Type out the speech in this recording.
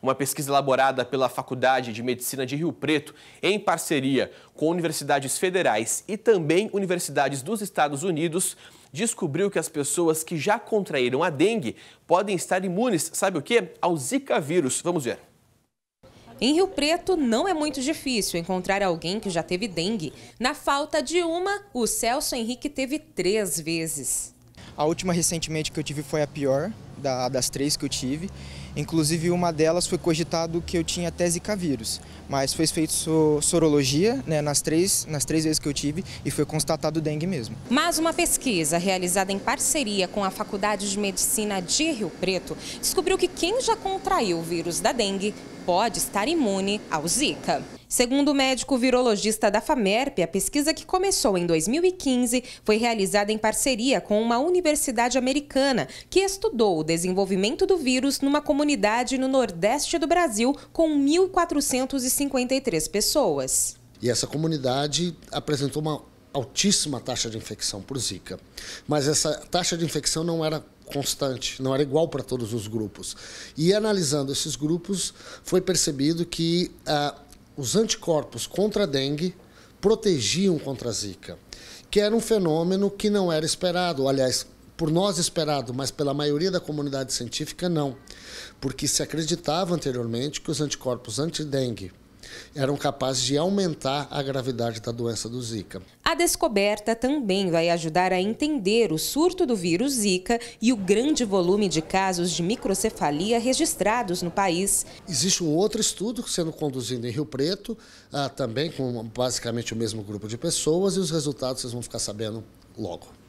Uma pesquisa elaborada pela Faculdade de Medicina de Rio Preto, em parceria com universidades federais e também universidades dos Estados Unidos, descobriu que as pessoas que já contraíram a dengue podem estar imunes, sabe o quê? Ao Zika vírus. Vamos ver. Em Rio Preto, não é muito difícil encontrar alguém que já teve dengue. Na falta de uma, o Celso Henrique teve três vezes. A última recentemente que eu tive foi a pior, da, das três que eu tive. Inclusive, uma delas foi cogitado que eu tinha tese cavírus, mas foi feito so, sorologia né, nas, três, nas três vezes que eu tive e foi constatado dengue mesmo. Mas uma pesquisa realizada em parceria com a Faculdade de Medicina de Rio Preto descobriu que quem já contraiu o vírus da dengue pode estar imune ao Zika. Segundo o médico virologista da FAMERP, a pesquisa que começou em 2015 foi realizada em parceria com uma universidade americana que estudou o desenvolvimento do vírus numa comunidade no nordeste do Brasil com 1.453 pessoas. E essa comunidade apresentou uma altíssima taxa de infecção por Zika. Mas essa taxa de infecção não era constante, não era igual para todos os grupos. E analisando esses grupos, foi percebido que ah, os anticorpos contra a dengue protegiam contra a zika, que era um fenômeno que não era esperado, aliás, por nós esperado, mas pela maioria da comunidade científica não, porque se acreditava anteriormente que os anticorpos anti-dengue eram capazes de aumentar a gravidade da doença do Zika. A descoberta também vai ajudar a entender o surto do vírus Zika e o grande volume de casos de microcefalia registrados no país. Existe um outro estudo sendo conduzido em Rio Preto, ah, também com basicamente o mesmo grupo de pessoas, e os resultados vocês vão ficar sabendo logo.